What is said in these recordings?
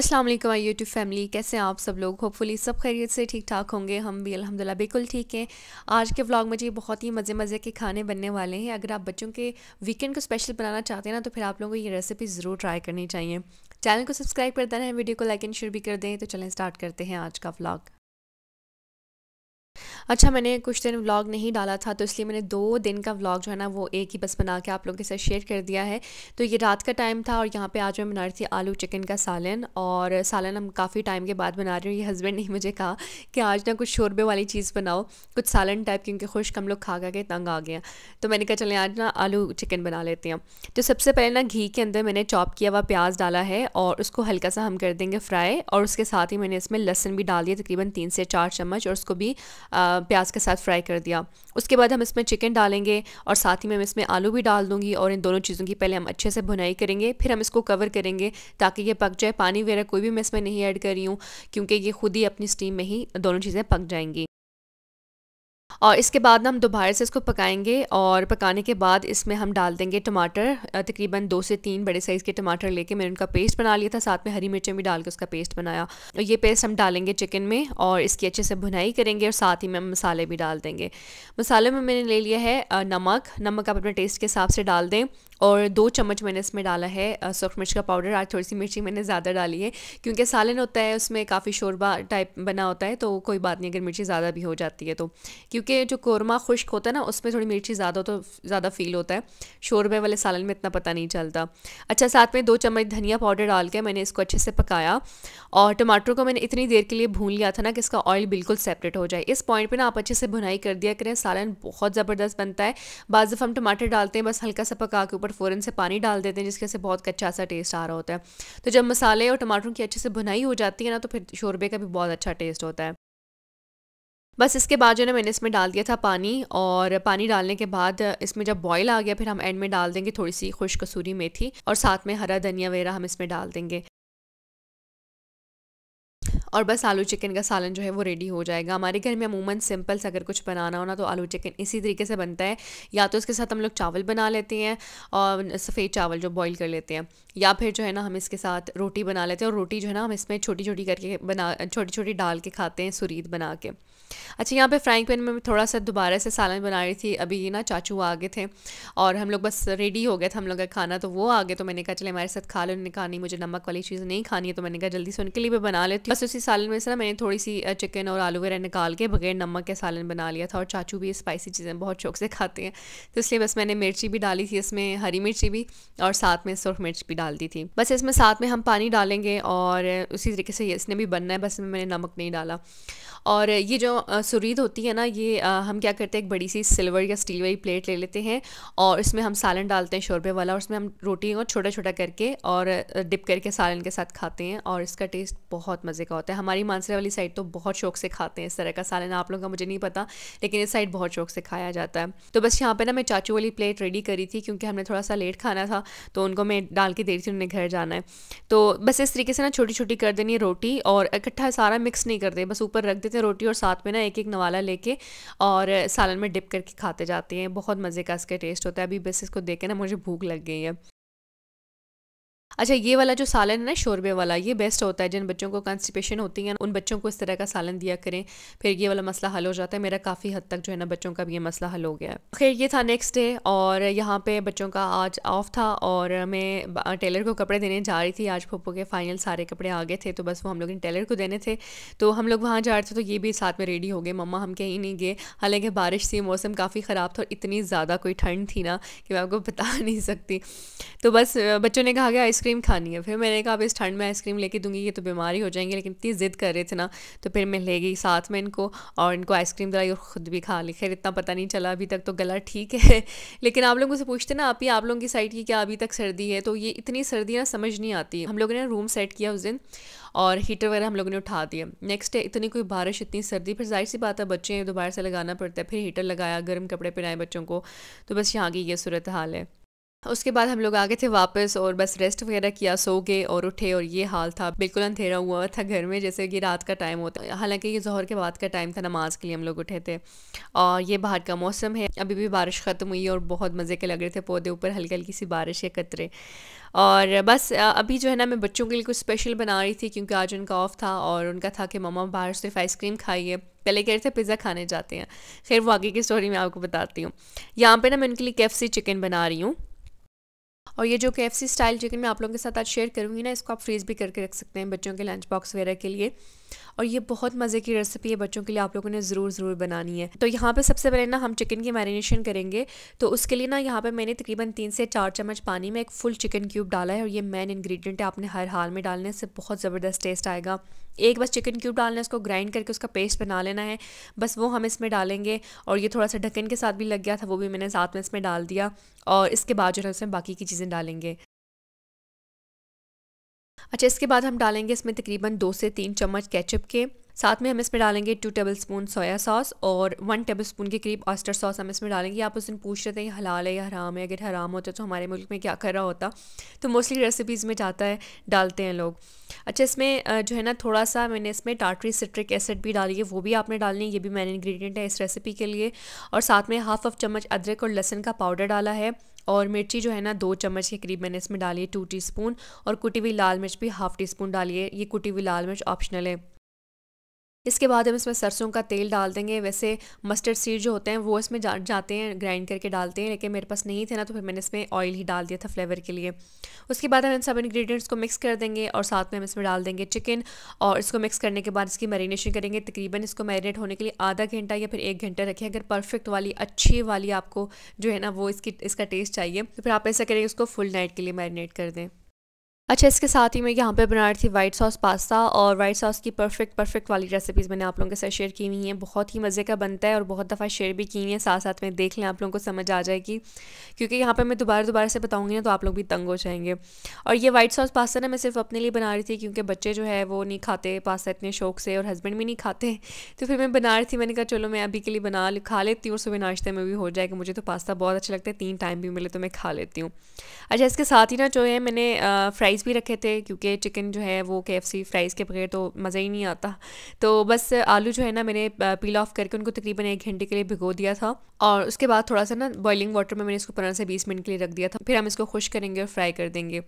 अस्सलाम वालेकुम आई YouTube family कैसे हैं आप सब लोग होपफुली सब खैरियत से ठीक ठाक होंगे हम भी अल्हम्दुलिल्लाह बिल्कुल ठीक हैं आज के व्लॉग में जी बहुत ही मज़े मज़े के खाने बनने वाले हैं अगर आप बच्चों के वीकेंड को स्पेशल बनाना चाहते हैं ना तो फिर आप लोगों को ये रेसिपी ज़रूर ट्राई करनी चाहिए चैनल को सब्सक्राइब कर देना है वीडियो को लाइक एंड शेयर भी कर दें तो चलें स्टार्ट करते हैं आज का व्लॉग अच्छा मैंने कुछ दिन व्लॉग नहीं डाला था तो इसलिए मैंने दो दिन का व्लॉग जो है ना वो एक ही बस बना के आप लोगों के साथ शेयर कर दिया है तो ये रात का टाइम था और यहाँ पे आज मैं बना रही थी आलू चिकन का सालन और सालन हम काफ़ी टाइम के बाद बना रहे हैं ये हस्बैंड ने मुझे कहा कि आज ना कुछ शोरबे वाली चीज़ बनाओ कुछ सालन टाइप क्योंकि खुश्क हम लोग खा खा के तंग आ गए तो मैंने कहा चले आज ना आलू चिकन बना लेते हैं तो सबसे पहले ना घी के अंदर मैंने चॉप किया हुआ प्याज डाला है और उसको हल्का सा हम कर देंगे फ्राई और उसके साथ ही मैंने इसमें लहसन भी डाल दिया तकरीबन तीन से चार चम्मच और उसको भी आ, प्याज के साथ फ्राई कर दिया उसके बाद हम इसमें चिकन डालेंगे और साथ ही मैं इसमें आलू भी डाल दूँगी और इन दोनों चीज़ों की पहले हम अच्छे से भुनाई करेंगे फिर हम इसको कवर करेंगे ताकि ये पक जाए पानी वगैरह कोई भी मैं इसमें नहीं ऐड कर रही हूँ क्योंकि ये खुद ही अपनी स्टीम में ही दोनों चीज़ें पक जाएंगी और इसके बाद हम दोबारा से इसको पकाएंगे और पकाने के बाद इसमें हम डाल देंगे टमाटर तकरीबन दो से तीन बड़े साइज़ के टमाटर लेके मैंने उनका पेस्ट बना लिया था साथ में हरी मिर्चें भी डाल के उसका पेस्ट बनाया और तो ये पेस्ट हम डालेंगे चिकन में और इसकी अच्छे से भुनाई करेंगे और साथ ही में हम मसाले भी डाल देंगे मसाले में मैंने ले लिया है नमक नमक आप अपने टेस्ट के हिसाब से डाल दें और दो चम्मच मैंने इसमें डाला है सूख मिर्च का पाउडर आज थोड़ी सी मिर्ची मैंने ज़्यादा डाली है क्योंकि सालन होता है उसमें काफ़ी शोरबा टाइप बना होता है तो कोई बात नहीं अगर मिर्ची ज़्यादा भी हो जाती है तो क्योंकि जो कौरमा खुश्क होता है ना उसमें थोड़ी मिर्ची ज़्यादा तो ज़्यादा फील होता है शोरबे वाले सालन में इतना पता नहीं चलता अच्छा साथ में दो चम्मच धनिया पाउडर डाल के मैंने इसको अच्छे से पकाया और टमाटर को मैंने इतनी देर के लिए भून लिया था ना कि इसका ऑयल बिल्कुल सेपरेट हो जाए इस पॉइंट पर ना आप अच्छे से भुनाई कर दिया करें सालन बहुत ज़बरदस्त बनता है बाद हम टमाटर डालते हैं बस हल्का सा पका के ऊपर और फ़ौरन से पानी डाल देते हैं जिसके से बहुत कच्चा सा टेस्ट आ रहा होता है तो जब मसाले और टमाटरों की अच्छे से भुनाई हो जाती है ना तो फिर शोरबे का भी बहुत अच्छा टेस्ट होता है बस इसके बाद जो है ना मैंने इसमें डाल दिया था पानी और पानी डालने के बाद इसमें जब बॉईल आ गया फिर हम एंड में डाल देंगे थोड़ी सी खुश कसूरी मेथी और साथ में हरा धनिया वगैरह हम इसमें डाल देंगे और बस आलू चिकन का सालन जो है वो रेडी हो जाएगा हमारे घर में अमूमन सिंपल से अगर कुछ बनाना हो ना तो आलू चिकन इसी तरीके से बनता है या तो इसके साथ हम लोग चावल बना लेते हैं और सफ़ेद चावल जो बॉईल कर लेते हैं या फिर जो है ना हम इसके साथ रोटी बना लेते हैं और रोटी जो है ना हम इसमें छोटी छोटी करके बना छोटी छोटी डाल के खाते हैं सुरीद बना के अच्छा यहाँ पे फ्राइंग पैन में थोड़ा सा दोबारा से सालन बना रही थी अभी ना चाचू आ गए थे और हम लोग बस रेडी हो गए थे हम लोग का खाना तो वो आ गए तो मैंने कहा चले हमारे साथ खा लो उन्होंने कहा नहीं मुझे नमक वाली चीज़ नहीं खानी है तो मैंने कहा जल्दी से उनके लिए भी बना लेती बस उसी सालन में से ना मैंने थोड़ी सी चिकन और आलू वगैरह निकाल के बगैर नमक के सालन बना लिया था और चाचू भी स्पाइसी चीज़ें बहुत शौक से खाते हैं तो इसलिए बस मैंने मिर्ची भी डाली थी इसमें हरी मिर्ची भी और साथ में सुरख मिर्च भी डाल दी थी बस इसमें साथ में हम पानी डालेंगे और उसी तरीके से इसने भी बनना है बस मैंने नमक नहीं डाला और ये जो सुरीद होती है ना ये हम क्या करते हैं एक बड़ी सी सिल्वर या स्टील वाली प्लेट ले लेते हैं और इसमें हम सालन डालते हैं शोरबे वाला और उसमें हम रोटी को छोटा छोटा करके और डिप करके सालन के साथ खाते हैं और इसका टेस्ट बहुत मज़े का होता है हमारी मानसरा वाली साइड तो बहुत शौक से खाते हैं इस तरह का सालन आप लोगों का मुझे नहीं पता लेकिन इस साइड बहुत शौक से खाया जाता है तो बस यहाँ पर ना मैं चाचू वाली प्लेट रेडी करी थी क्योंकि हमने थोड़ा सा लेट खाना था तो उनको मैं डाल के दे रही थी उन्हें घर जाना है तो बस इस तरीके से ना छोटी छोटी कर देनी है रोटी और इकट्ठा सारा मिक्स नहीं कर दे बस ऊपर रख देते थे रोटी और साथ में ना एक एक नवाला लेके और सालन में डिप करके खाते जाते हैं बहुत मज़े का इसका टेस्ट होता है अभी बस इसको देखें ना मुझे भूख लग गई है अच्छा ये वाला जो सालन है ना शोरबे वाला ये बेस्ट होता है जिन बच्चों को कॉन्स्टिपेशन होती है उन बच्चों को इस तरह का सालन दिया करें फिर ये वाला मसला हल हो जाता है मेरा काफ़ी हद तक जो है ना बच्चों का भी ये मसला हल हो गया है खैर ये था नेक्स्ट डे और यहाँ पे बच्चों का आज ऑफ था और मैं टेलर को कपड़े देने जा रही थी आज पप्पू के फाइनल सारे कपड़े आ गए थे तो बस वो हम लोग ने टेलर को देने थे तो हम लोग वहाँ जा रहे थे तो ये भी साथ में रेडी हो गए मम्मा हम कहीं नहीं गए हालांकि बारिश थी मौसम काफ़ी ख़राब था और इतनी ज़्यादा कोई ठंड थी ना कि मैं आपको बता नहीं सकती तो बस बच्चों ने कहा गया आइसक्रीम आइसक्रीम खानी है फिर मैंने कहा अब इस ठंड में आइसक्रीम लेके दूंगी ये तो बीमारी हो जाएंगे लेकिन इतनी ज़िद कर रहे थे ना तो फिर मैं ले गई साथ में इनको और इनको आइसक्रीम दिलाई और ख़ुद भी खा ली खैर इतना पता नहीं चला अभी तक तो गला ठीक है लेकिन आप लोगों से पूछते ना आप ही आप लोगों की साइड की क्या अभी तक सर्दी है तो ये इतनी सर्दी ना समझ नहीं आती हम लोगों ने रूम सेट किया उस दिन और हीटर वगैरह हम लोगों ने उठा दिया नेक्स्ट डे इतनी कोई बारिश इतनी सर्दी फिर जाहिर सी बात है बच्चे हैं दोबारा तो से लगाना पड़ता है फिर हीटर लगाया गर्म कपड़े पहनाए बच्चों को तो बस यहाँ की ये सूरत हाल है उसके बाद हम लोग आ गए थे वापस और बस रेस्ट वगैरह किया सो गए और उठे और ये हाल था बिल्कुल अंधेरा हुआ था घर में जैसे कि रात का टाइम होता है हालांकि ये जहर के बाद का टाइम था नमाज के लिए हम लोग उठे थे और ये बाहर का मौसम है अभी भी बारिश ख़त्म हुई और बहुत मज़े के लग रहे थे पौधे ऊपर हल्की हल्की सी बारिश या कतरे और बस अभी जो है ना मैं बच्चों के लिए कुछ स्पेशल बना रही थी क्योंकि आज उनका ऑफ था और उनका था कि ममा बाहर सिर्फ आइसक्रीम खाइए पहले कह रहे थे पिज़्ज़ा खाने जाते हैं खैर वो आगे की स्टोरी मैं आपको बताती हूँ यहाँ पे ना मैं उनके लिए कैफ चिकन बना रही हूँ और ये जो के स्टाइल चिकन मैं आप लोगों के साथ आज शेयर करूँगी ना इसको आप फ्रीज़ भी करके रख सकते हैं बच्चों के लंच बॉक्स वगैरह के लिए और ये बहुत मज़े की रेसिपी है बच्चों के लिए आप लोगों ने ज़रूर ज़रूर बनानी है तो यहाँ पे सबसे पहले ना हम चिकन की मैरिनेशन करेंगे तो उसके लिए ना यहाँ पे मैंने तकरीबन तीन से चार चम्मच पानी में एक फुल चिकन क्यूब डाला है और ये मेन इन्ग्रीडियंट है आपने हर हाल में डालने से बहुत ज़बरदस्त टेस्ट आएगा एक बस चिकन क्यूब डालना है उसको ग्राइंड करके उसका पेस्ट बना लेना है बस वो हम इसमें डालेंगे और ये थोड़ा सा ढक्कन के साथ भी लग गया था वो भी मैंने साथ में इसमें डाल दिया और इसके बाद जो है उसमें बाकी की चीज़ें डालेंगे अच्छा इसके बाद हम डालेंगे इसमें तकरीबन दो से तीन चम्मच केचप के साथ में हम इसमें डालेंगे two tablespoon soya sauce और वन टेबल स्पून के करीब ऑस्टर सॉस हम इसमें डालेंगे आप उस दिन पूछ रहे थे ये हलाल है या हराम है अगर हराम होता तो हमारे मुल्क में क्या कर रहा होता तो मोस्टली रेसिपीज़ में जाता है डालते हैं लोग अच्छा इसमें जो है ना थोड़ा सा मैंने इसमें टाटरी सिट्रिक एसिड भी डाली है वो भी आपने डालनी है ये भी मैन इन्ग्रीडियंट है इस रेसिपी के लिए और साथ में हाफ ऑफ चम्मच अदरक और लहसन का पाउडर डाला है और मिर्ची जो है ना दो चम्मच के करीब मैंने इसमें डाली है टू टी और कुटी हुई लाल मिर्च भी हाफ़ टी स्पून डाली है ये कुटी हुई लाल मिर्च ऑप्शनल है इसके बाद हम इसमें सरसों का तेल डाल देंगे वैसे मस्टर्ड सीड जो होते हैं वो इसमें जा, जाते हैं ग्राइंड करके डालते हैं लेकिन मेरे पास नहीं थे ना तो फिर मैंने इसमें ऑयल ही डाल दिया था फ्लेवर के लिए उसके बाद हम इन सब इंग्रेडिएंट्स को मिक्स कर देंगे और साथ में हम इसमें डाल देंगे चिकन और इसको मिक्स करने के बाद इसकी मैरिनेशन करेंगे तकरीबन इसको मैरिनेट होने के लिए आधा घंटा या फिर एक घंटा रखें अगर परफेक्ट वाली अच्छी वाली आपको जो है ना वो इसकी इसका टेस्ट चाहिए तो फिर आप ऐसा करेंगे उसको फुल नाइट के लिए मैरिनेट कर दें अच्छा इसके साथ ही मैं यहाँ पे बना रही थी वाइट सॉस पास्ता और वाइट सॉस की परफेक्ट परफेक्ट वाली रेसिपीज़ मैंने आप लोगों के साथ शेयर की हुई हैं बहुत ही मज़े का बनता है और बहुत दफ़ा शेयर भी की हुई हैं साथ साथ में देख लें आप लोगों को समझ आ जाएगी क्योंकि यहाँ पर मैं दोबारा दोबारा से बताऊँगी ना तो आप लोग भी तंग हो जाएंगे और ये वाइट सॉस पास्ता ना मैं सिर्फ अपने लिए बना रही थी क्योंकि बच्चे जो है वो नहीं खाते पास्ता इतने शौक से और हस्बैंड भी नहीं खाते तो फिर मैं बना रही थी मैंने कहा चलो मैं अभी के लिए बना खा लेती हूँ और सुबह नाश्ते में भी हो जाएगा मुझे तो पास्ता बहुत अच्छा लगता है तीन टाइम भी मिले तो मैं खा लेती हूँ अच्छा इसके साथ ही ना जो है मैंने फ्राइज़ फ्राइज़ भी रखे थे क्योंकि चिकन जो है वो के फ्राइज़ के बगैर तो मज़ा ही नहीं आता तो बस आलू जो है ना मैंने पील ऑफ करके उनको तकरीबन एक घंटे के लिए भिगो दिया था और उसके बाद थोड़ा सा ना बॉइलिंग वाटर में मैंने इसको पंद्रह से बीस मिनट के लिए रख दिया था फिर हम इसको खुश करेंगे और फ्राई कर देंगे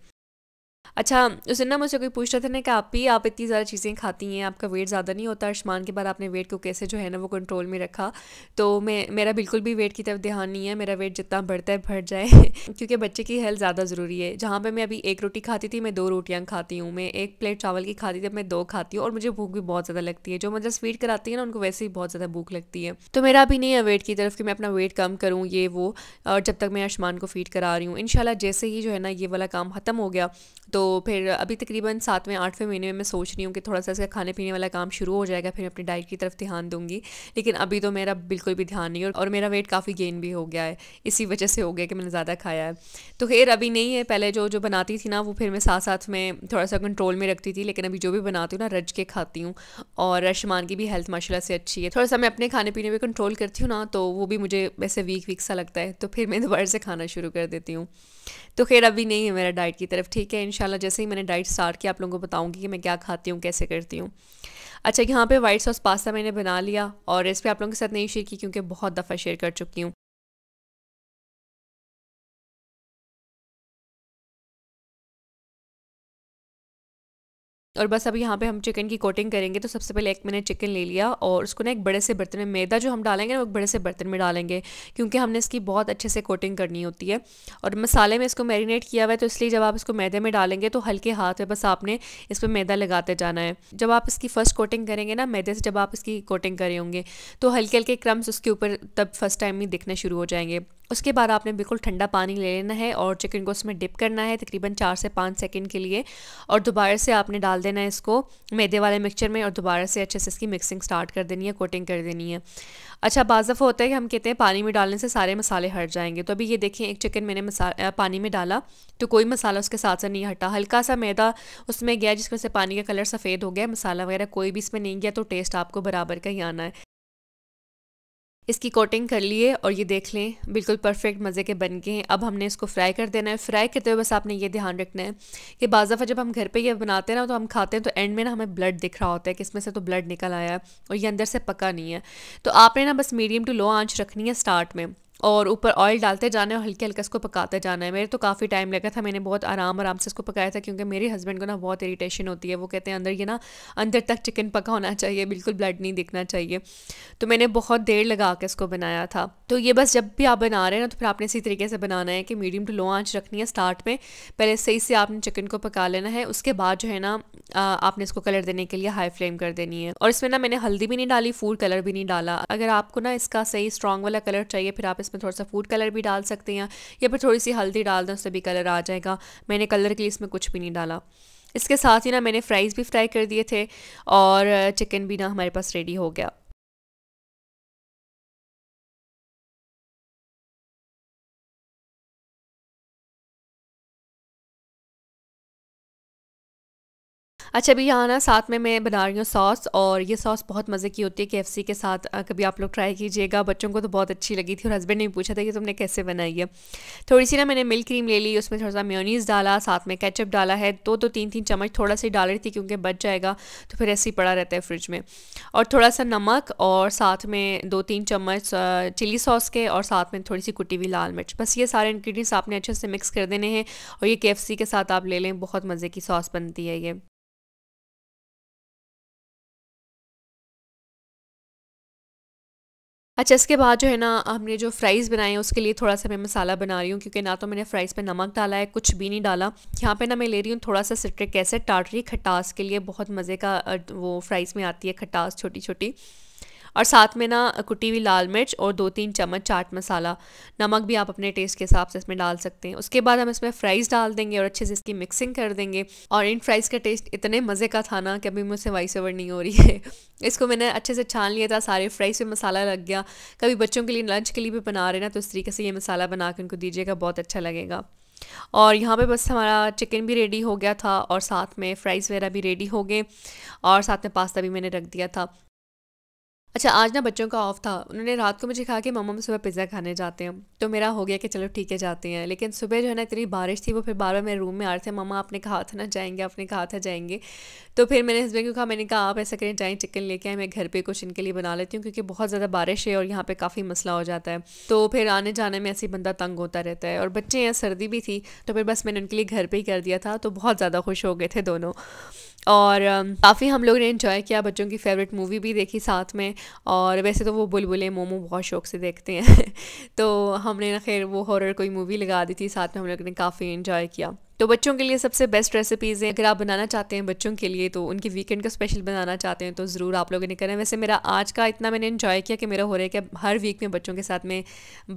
अच्छा उस ना मुझसे कोई पूछ रहा था ना कि आप ही आप इतनी ज़्यादा चीज़ें खाती हैं आपका वेट ज़्यादा नहीं होता आयुष्मान के बाद आपने वेट को कैसे जो है ना वो कंट्रोल में रखा तो मैं मेरा बिल्कुल भी वेट की तरफ ध्यान नहीं है मेरा वेट जितना बढ़ता है बढ़ जाए क्योंकि बच्चे की हेल्थ ज़्यादा ज़रूरी है जहाँ पर मैं अभी एक रोटी खाती थी मैं दो रोटियाँ खाती हूँ मैं एक प्लेट चावल की खाती थी अब मैं दो खाती हूँ और मुझे भूख भी बहुत ज़्यादा लगती है जो मतलब स्वीट कराती है ना उनको वैसे ही बहुत ज़्यादा भूख लगती है तो मेरा अभी नहीं है वेट की तरफ कि मैं अपना वेट कम करूँ ये वो और जब तक मैं आयुष्मान को फीड करा रही हूँ इन जैसे ही जो है ना ये वाला काम ख़त्म हो गया तो तो फिर अभी तकरीबन सातवें आठवें महीने में मैं सोच रही हूँ कि थोड़ा सा इसका खाने पीने वाला काम शुरू हो जाएगा फिर अपनी डाइट की तरफ ध्यान दूँगी लेकिन अभी तो मेरा बिल्कुल भी ध्यान नहीं और, और मेरा वेट काफ़ी गेन भी हो गया है इसी वजह से हो गया कि मैंने ज़्यादा खाया है तो खैर अभी नहीं है पहले जो जो बनाती थी ना वो फिर मैं साथ साथ में थोड़ा सा कंट्रोल में रखती थी लेकिन अभी जो भी बनाती हूँ ना रज के खाती हूँ और रशमान की भी हेल्थ माशाला से अच्छी है थोड़ा सा मैं अपने खाने पीने पर कंट्रोल करती हूँ ना तो वो भी मुझे वैसे वीक वीक सा लगता है तो फिर मैं दोबारा से खाना शुरू कर देती हूँ तो खैर अभी नहीं है मेरा डाइट की तरफ ठीक है इन इंशाल्लाह जैसे ही मैंने डाइट स्टार्ट किया आप लोगों को बताऊँगी कि मैं क्या खाती हूँ कैसे करती हूँ अच्छा यहाँ पे वाइट सॉस पास्ता मैंने बना लिया और रेसिपी आप लोगों के साथ नहीं शेयर की क्योंकि बहुत दफ़ा शेयर कर चुकी हूँ और बस अब यहाँ पे हम चिकन की कोटिंग करेंगे तो सबसे पहले एक मैंने चिकन ले लिया और उसको ना एक बड़े से बर्तन में मैदा जो हम डालेंगे ना वो एक बड़े से बर्तन में डालेंगे क्योंकि हमने इसकी बहुत अच्छे से कोटिंग करनी होती है और मसाले में इसको मैरिनेट किया हुआ है तो इसलिए जब आप इसको मैदे में डालेंगे तो हल्के हाथ में बस आपने इस पर मैदा लगाते जाना है जब आप इसकी फ़र्स्ट कोटिंग करेंगे ना मैदे से जब आप इसकी कोटिंग करें होंगे तो हल्के हल्के क्रम्स उसके ऊपर तब फर्स्ट टाइम ही दिखने शुरू हो जाएंगे उसके बाद आपने बिल्कुल ठंडा पानी ले लेना है और चिकन को उसमें डिप करना है तकरीबन चार से पाँच सेकंड के लिए और दोबारा से आपने डाल देना है इसको मैदे वाले मिक्सचर में और दोबारा से अच्छे से इसकी मिक्सिंग स्टार्ट कर देनी है कोटिंग कर देनी है अच्छा बाजफ होता है कि हम कहते हैं पानी में डालने से सारे मसाले हट जाएंगे तो अभी ये देखें एक चिकन मैंने मसा पानी में डाला तो कोई मसाला उसके साथ साथ नहीं हटा हल्का सा मैदा उसमें गया जिसमें से पानी का कलर सफ़ेद हो गया मसाला वगैरह कोई भी इसमें नहीं गया तो टेस्ट आपको बराबर का ही आना है इसकी कोटिंग कर लिए और ये देख लें बिल्कुल परफेक्ट मज़े के बन गए हैं अब हमने इसको फ्राई कर देना है फ्राई करते हुए बस आपने ये ध्यान रखना है कि बाज़ा जब हम घर पे ये बनाते हैं ना तो हम खाते हैं तो एंड में ना हमें ब्लड दिख रहा होता है कि इसमें से तो ब्लड निकल आया है और ये अंदर से पका नहीं है तो आपने ना बस मीडियम टू लो आँच रखनी है स्टार्ट में और ऊपर ऑयल डालते जाना है और हल्के हल्के इसको पकाते जाना है मेरे तो काफ़ी टाइम लगा था मैंने बहुत आराम आराम से इसको पकाया था क्योंकि मेरे हस्बैंड को ना बहुत इरीटेशन होती है वो कहते हैं अंदर ये ना अंदर तक चिकन पका होना चाहिए बिल्कुल ब्लड नहीं दिखना चाहिए तो मैंने बहुत देर लगा के इसको बनाया था तो ये बस जब भी आप बना रहे हैं ना तो फिर आपने इसी तरीके से बनाना है कि मीडियम टू लो आँच रखनी है स्टार्ट में पहले सही से आपने चिकन को पका लेना है उसके बाद जो है ना आपने इसको कलर देने के लिए हाई फ्लेम कर देनी है और इसमें ना मैंने हल्दी भी नहीं डाली फूड कलर भी नहीं डाला अगर आपको ना इसका सही स्ट्रॉन्ग वाला कलर चाहिए फिर आप इसमें थोड़ा सा फूड कलर भी डाल सकते हैं या फिर थोड़ी सी हल्दी डाल दें उससे भी कलर आ जाएगा मैंने कलर के लिए इसमें कुछ भी नहीं डाला इसके साथ ही ना मैंने फ्राइज़ भी फ्राई कर दिए थे और चिकन भी ना हमारे पास रेडी हो गया अच्छा अभी यहाँ ना साथ में मैं बना रही हूँ सॉस और ये सॉस बहुत मज़े की होती है के के साथ कभी आप लोग ट्राई कीजिएगा बच्चों को तो बहुत अच्छी लगी थी और हस्बैंड ने भी पूछा था कि तुमने कैसे बनाई है थोड़ी सी ना मैंने मिल्क क्रीम ले ली उसमें थोड़ा सा म्योनीस डाला साथ में कैचअप डाला है दो दो तो तीन तीन चम्मच थोड़ा सा डाल रही थी क्योंकि बच जाएगा तो फिर ऐसे ही पड़ा रहता है फ्रिज में और थोड़ा सा नमक और साथ में दो तीन चम्मच चिली सॉस के और साथ में थोड़ी सी कुटी हुई लाल मिर्च बस ये सारे इन्ग्रीडियंट्स आपने अच्छे से मिक्स कर देने हैं और ये के के साथ आप ले लें बहुत मज़े की सॉस बनती है ये अच्छा इसके बाद जो है ना हमने जो फ्राइज़ बनाए हैं उसके लिए थोड़ा सा मैं मसाला बना रही हूँ क्योंकि ना तो मैंने फ्राइज़ पे नमक डाला है कुछ भी नहीं डाला यहाँ पे ना मैं ले रही हूँ थोड़ा सा सिट्रिक एसिड टाटरी खटास के लिए बहुत मज़े का वो फ्राइज़ में आती है खटास छोटी छोटी और साथ में ना कुटी हुई लाल मिर्च और दो तीन चम्मच चाट मसाला नमक भी आप अपने टेस्ट के हिसाब से इसमें डाल सकते हैं उसके बाद हम इसमें फ्राइज़ डाल देंगे और अच्छे से इसकी मिक्सिंग कर देंगे और इन फ्राइज़ का टेस्ट इतने मज़े का था ना कि अभी मुझसे वाइस ओवर नहीं हो रही है इसको मैंने अच्छे से छान लिया था सारे फ्राइज़ में मसाला लग गया कभी बच्चों के लिए लंच के लिए भी बना रहे ना तो इस तरीके से ये मसाला बना कर उनको दीजिएगा बहुत अच्छा लगेगा और यहाँ पे बस हमारा चिकन भी रेडी हो गया था और साथ में फ्राइज़ वगैरह भी रेडी हो गए और साथ में पास्ता भी मैंने रख दिया था अच्छा आज ना बच्चों का ऑफ था उन्होंने रात को मुझे कहा कि मम्मा हम सुबह पिज़्ज़ा खाने जाते हैं तो मेरा हो गया कि चलो ठीक है जाते हैं लेकिन सुबह जो है ना इतनी बारिश थी वो फिर बार बार मेरे रूम में आ रहे थे मम्मा आपने कहा था ना जाएंगे आपने कहा था जाएंगे तो फिर मैंने हस्बैंड को कहा मैंने कहा आप ऐसा करें जाएँ चिकन लेके आए मैं घर पर कुछ इनके लिए बना लेती हूँ क्योंकि बहुत ज़्यादा बारिश है और यहाँ पर काफ़ी मसला हो जाता है तो फिर आने जाने में ऐसे बंदा तंग होता रहता है और बच्चे यहाँ सर्दी भी थी तो फिर बस मैंने उनके लिए घर पर ही कर दिया था तो बहुत ज़्यादा खुश हो गए थे दोनों और काफ़ी हम लोग ने इन्जॉय किया बच्चों की फेवरेट मूवी भी देखी साथ में और वैसे तो वो बुलबुलें मोमो बहुत शौक से देखते हैं तो हमने ना खैर वो हॉरर कोई मूवी लगा दी थी साथ में हम लोग ने काफ़ी इन्जॉय किया तो बच्चों के लिए सबसे बेस्ट रेसिपीज़ हैं अगर आप बनाना चाहते हैं बच्चों के लिए तो उनके वीकेंड का स्पेशल बनाना चाहते हैं तो ज़रूर आप लोगों ने करें वैसे मेरा आज का इतना मैंने इन्जॉय किया कि मेरा हो रहा है कि हर वीक में बच्चों के साथ में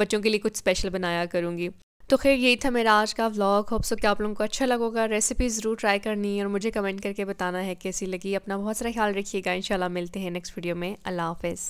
बच्चों के लिए कुछ स्पेशल बनाया करूँगी तो खैर यही था मेरा आज का व्लॉग होप सो कि आप लोगों को अच्छा लगोगा रेसिपी ज़रूर ट्राई करनी है और मुझे कमेंट करके बताना है कैसी लगी अपना बहुत सारा ख्याल रखिएगा इंशाल्लाह मिलते हैं नेक्स्ट वीडियो में अल्लाह हाफिज़